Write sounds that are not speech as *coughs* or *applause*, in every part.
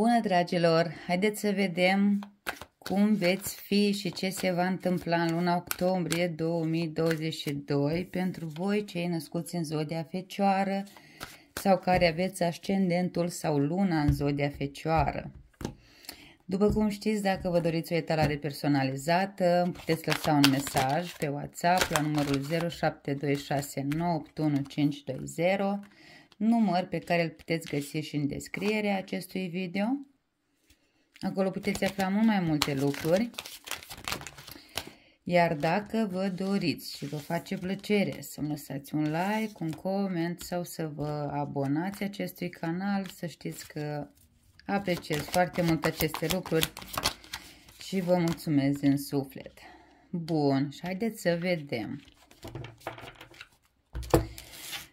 Bună, dragilor! Haideți să vedem cum veți fi și ce se va întâmpla în luna octombrie 2022 pentru voi cei născuți în Zodia Fecioară sau care aveți ascendentul sau luna în Zodia Fecioară. După cum știți, dacă vă doriți o etalare personalizată, îmi puteți lăsa un mesaj pe WhatsApp la numărul 0726981520 număr pe care îl puteți găsi și în descrierea acestui video. Acolo puteți afla mult mai multe lucruri. Iar dacă vă doriți și vă face plăcere să-mi lăsați un like, un coment sau să vă abonați acestui canal, să știți că apreciez foarte mult aceste lucruri și vă mulțumesc din suflet. Bun, și haideți să vedem.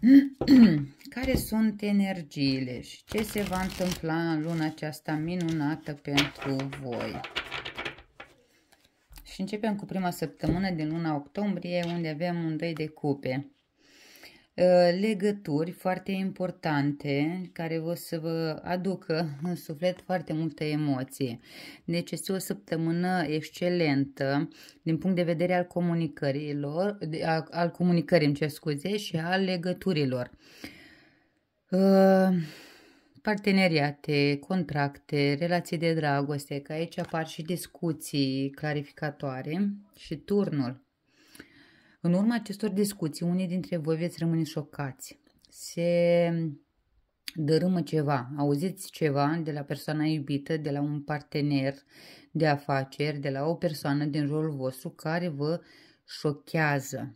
*clears throat* care sunt energiile și ce se va întâmpla în luna aceasta minunată pentru voi. Și începem cu prima săptămână din luna octombrie, unde avem un 2 de cupe. Ă, legături foarte importante care o să vă aducă *laughs* în suflet foarte multe emoții. Deci este o săptămână excelentă din punct de vedere al comunicărilor, al, al comunicării, îmi cer scuze, și al legăturilor. Ă, parteneriate, contracte, relații de dragoste, că aici apar și discuții clarificatoare și turnul în urma acestor discuții, unii dintre voi veți rămâne șocați. Se dărâmă ceva, auziți ceva de la persoana iubită, de la un partener de afaceri, de la o persoană din jurul vostru care vă șochează.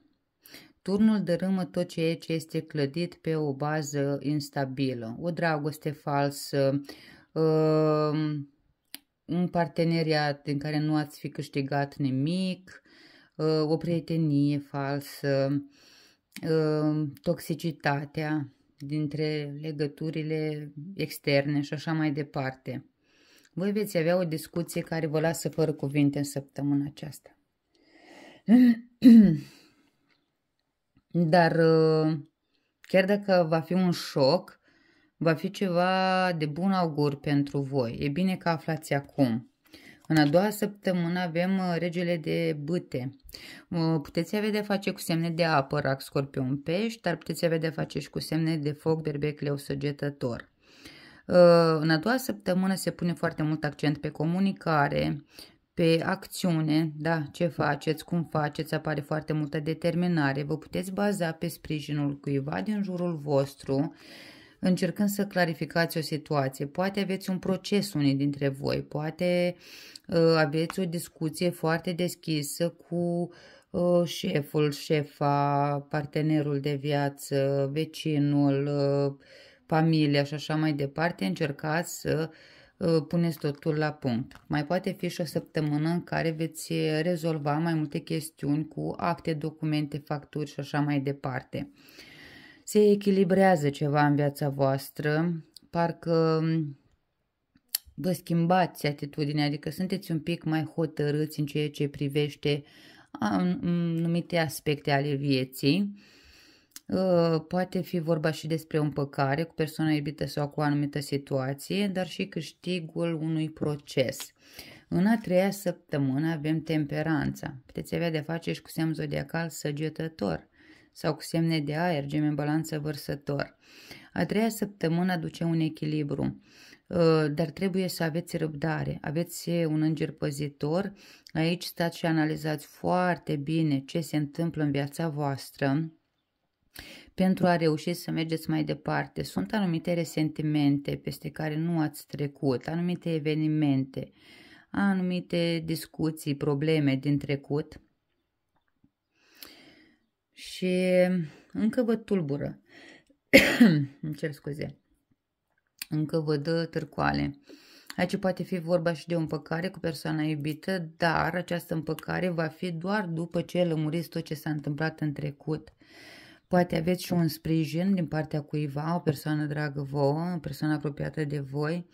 Turnul dărâmă tot ceea ce este clădit pe o bază instabilă, o dragoste falsă, um, un parteneriat din care nu ați fi câștigat nimic, Ă, o prietenie falsă, ă, toxicitatea dintre legăturile externe și așa mai departe. Voi veți avea o discuție care vă lasă fără cuvinte în săptămâna aceasta. *clears throat* Dar ă, chiar dacă va fi un șoc, va fi ceva de bun augur pentru voi. E bine că aflați acum. În a doua săptămână avem uh, regele de băte. Uh, puteți avea de face cu semne de apă, rac, scorpion, pești, dar puteți avea de face și cu semne de foc, berbec, leu, săgetător. Uh, în a doua săptămână se pune foarte mult accent pe comunicare, pe acțiune, da, ce faceți, cum faceți, apare foarte multă determinare. Vă puteți baza pe sprijinul cuiva din jurul vostru, încercând să clarificați o situație. Poate aveți un proces unii dintre voi, poate uh, aveți o discuție foarte deschisă cu uh, șeful, șefa, partenerul de viață, vecinul, uh, familia și așa mai departe. Încercați să uh, puneți totul la punct. Mai poate fi și o săptămână în care veți rezolva mai multe chestiuni cu acte, documente, facturi și așa mai departe. Uh, se echilibrează ceva în viața voastră, parcă mm, vă schimbați atitudinea, adică sunteți un pic mai hotărâți în ceea ce privește mm, anumite aspecte ale vieții. Ă, poate fi vorba și despre o împăcare cu persoana iubită sau cu o anumită situație, dar și câștigul unui proces. În a treia săptămână avem temperanța. Puteți avea de face și cu semn zodiacal săgetător sau cu semne de aer, gem în balanță vărsător. A treia săptămână aduce un echilibru, ă, dar trebuie să aveți răbdare. Aveți un înger păzitor, aici stați și analizați foarte bine ce se întâmplă în viața voastră pentru a reuși să mergeți mai departe. Sunt anumite resentimente peste care nu ați trecut, anumite evenimente, anumite discuții, probleme din trecut și încă văd tulbură. *coughs* Îmi cer scuze. Încă văd uh, târcoale. Aici poate fi vorba și de o împăcare cu persoana iubită, dar această împăcare va fi doar după ce lămuriți tot ce s-a întâmplat în trecut. Poate aveți și un sprijin din partea cuiva, o persoană dragă vouă, o persoană apropiată de voi.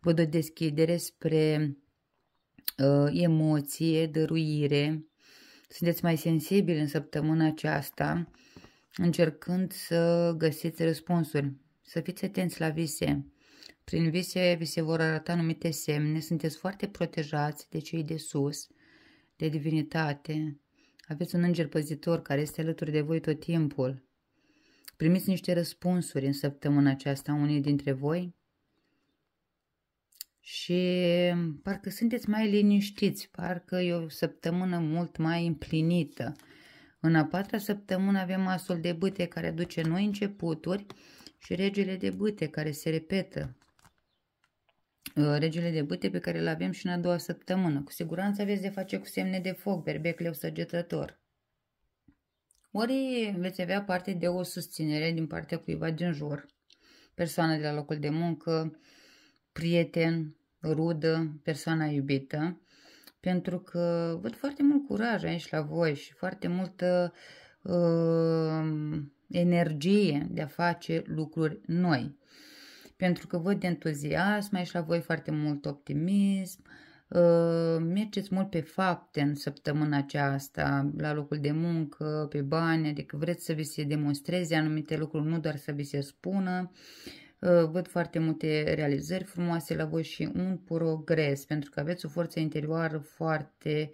văd o deschidere spre uh, emoție, dăruire, sunteți mai sensibili în săptămâna aceasta, încercând să găsiți răspunsuri. Să fiți atenți la vise. Prin vise vi se vor arăta anumite semne, sunteți foarte protejați de cei de sus, de divinitate. Aveți un înger păzitor care este alături de voi tot timpul. Primiți niște răspunsuri în săptămâna aceasta, unii dintre voi, și mm, parcă sunteți mai liniștiți, parcă e o săptămână mult mai împlinită. În a patra săptămână avem asul de bâte care aduce noi începuturi și regele de bâte care se repetă. Uh, regele de bâte pe care îl avem și în a doua săptămână. Cu siguranță aveți de face cu semne de foc, berbec, leu săgetător. Ori veți avea parte de o susținere din partea cuiva din jur, persoană de la locul de muncă, prieten, rudă, persoana iubită, pentru că văd foarte mult curaj aici la voi și foarte multă uh, energie de a face lucruri noi. Pentru că văd entuziasm aici la voi, foarte mult optimism, uh, mergeți mult pe fapte în săptămâna aceasta, la locul de muncă, pe bani, adică vreți să vi se demonstreze anumite lucruri, nu doar să vi se spună. Uh, Ă, văd foarte multe realizări frumoase la voi și un progres, pentru că aveți o forță interioară foarte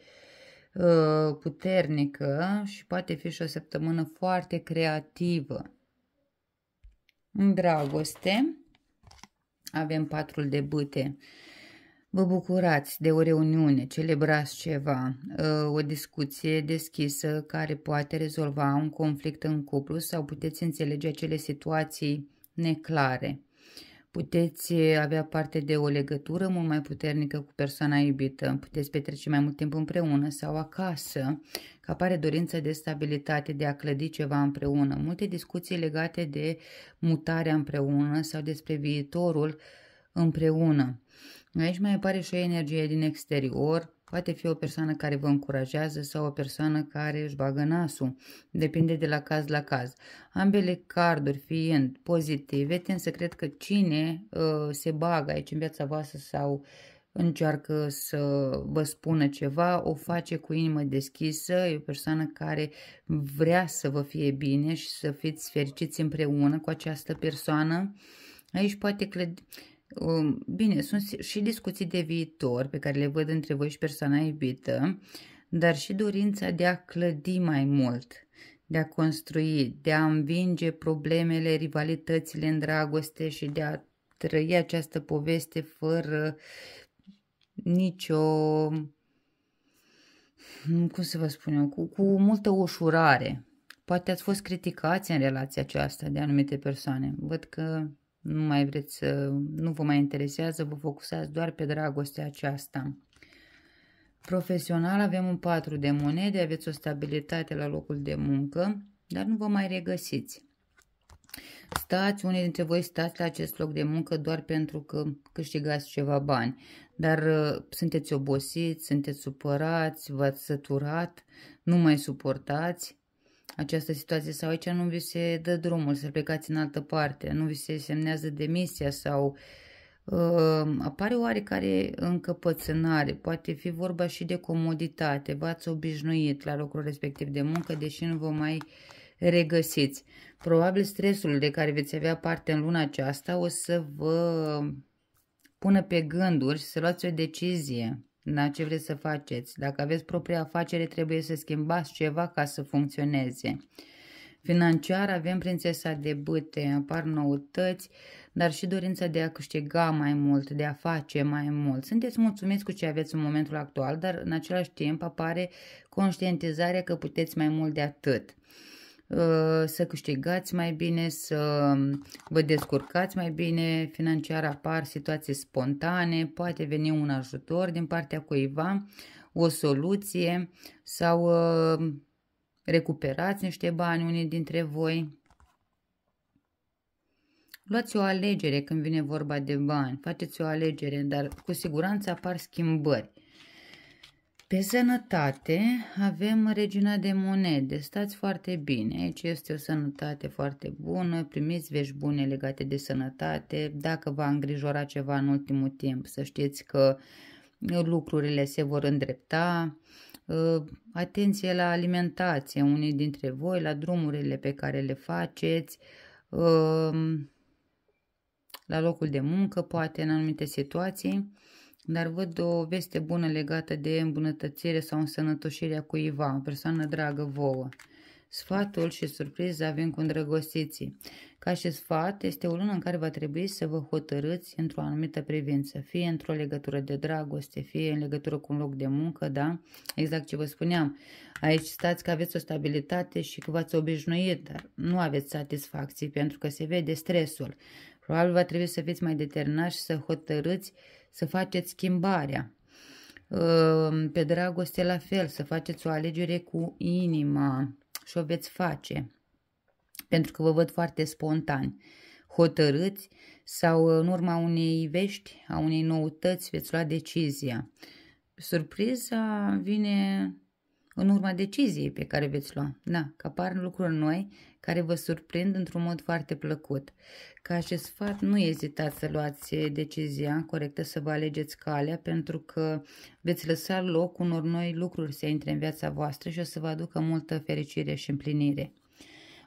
ă, puternică și poate fi și o săptămână foarte creativă. În dragoste avem patrul de bâte. Vă bucurați de o reuniune, celebrați ceva, ă, o discuție deschisă care poate rezolva un conflict în cuplu sau puteți înțelege acele situații neclare. Puteți eh, avea parte de o legătură mult mai puternică cu persoana iubită, puteți petrece mai mult timp împreună sau acasă, că apare dorința de stabilitate, de a clădi ceva împreună, multe discuții legate de mutarea împreună sau despre viitorul împreună. Aici mai apare și o energie din exterior, Poate fi o persoană care vă încurajează sau o persoană care își bagă nasul. Depinde de la caz la caz. Ambele carduri fiind pozitive, tind să cred că cine uh, se bagă aici în viața voastră sau încearcă să vă spună ceva, o face cu inimă deschisă, e o persoană care vrea să vă fie bine și să fiți fericiți împreună cu această persoană. Aici poate clădi Um, bine, sunt și discuții de viitor pe care le văd între voi și persoana iubită, dar și dorința de a clădi mai mult, de a construi, de a învinge problemele, rivalitățile în dragoste și de a trăi această poveste fără nicio cum să vă spun eu, cu, cu multă ușurare. Poate ați fost criticați în relația aceasta de anumite persoane. Văd că nu mai vreți să, nu vă mai interesează, vă focusați doar pe dragostea aceasta. Profesional avem un 4 de monede, aveți o stabilitate la locul de muncă, dar nu vă mai regăsiți. Stați, unii dintre voi stați la acest loc de muncă doar pentru că câștigați ceva bani, dar uh, sunteți obosiți, sunteți supărați, v-ați săturat, nu mai suportați, această situație sau aici nu vi se dă drumul să plecați în altă parte, nu vi se semnează demisia sau uh, apare oarecare încăpățânare, poate fi vorba și de comoditate, v-ați obișnuit la locul respectiv de muncă, deși nu vă mai regăsiți. Probabil stresul de care veți avea parte în luna aceasta o să vă pună pe gânduri și să luați o decizie Na ce vreți să faceți? Dacă aveți propria afacere, trebuie să schimbați ceva ca să funcționeze. Financiar avem prințesa de bâte, apar noutăți, dar și dorința de a câștiga mai mult, de a face mai mult. Sunteți mulțumiți cu ce aveți în momentul actual, dar în același timp apare conștientizarea că puteți mai mult de atât. Uh, să câștigați mai bine, să um, vă descurcați mai bine financiar, apar situații spontane, poate veni un ajutor din partea cuiva, o soluție sau uh, recuperați niște bani unii dintre voi. Luați o alegere când vine vorba de bani, faceți o alegere, dar cu siguranță apar schimbări. Pe sănătate avem regina de monede. Stați foarte bine. Aici este o sănătate foarte bună. Primiți vești bune legate de sănătate. Dacă v-a îngrijorat ceva în ultimul timp, să știți că lucrurile se vor îndrepta. Uh, atenție la alimentație unii dintre voi, la drumurile pe care le faceți, uh, la locul de muncă, poate în anumite situații dar văd o veste bună legată de îmbunătățire sau însănătoșirea cuiva, o persoană dragă vouă. Sfatul și surpriza vin cu îndrăgostiții. Ca și sfat, este o lună în care va trebui să vă hotărâți într-o anumită privință, fie într-o legătură de dragoste, fie în legătură cu un loc de muncă, da? Exact ce vă spuneam. Aici stați că aveți o stabilitate și că v-ați obișnuit, dar nu aveți satisfacții pentru că se vede stresul. Probabil va trebui să fiți mai determinați și să hotărâți să faceți schimbarea. Ehm, pe dragoste la fel, să faceți o alegere cu inima și o veți face. Pentru că vă văd foarte spontani, hotărâți sau în urma unei vești, a unei noutăți, veți lua decizia. Surpriza vine în urma deciziei pe care veți lua. Da, că apar lucruri noi care vă surprind într-un mod foarte plăcut. Ca și sfat, nu ezitați să luați decizia corectă, să vă alegeți calea, pentru că veți lăsa loc unor noi lucruri să intre în viața voastră și o să vă aducă multă fericire și împlinire.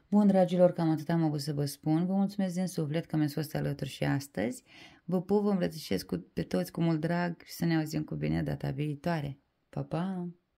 Bun, dragilor, cam atât am avut să vă spun. Vă mulțumesc din suflet că mi-ați fost alături și astăzi. Vă pup, vă îmbrățișez cu, pe toți cu mult drag și să ne auzim cu bine data viitoare. Pa, pa!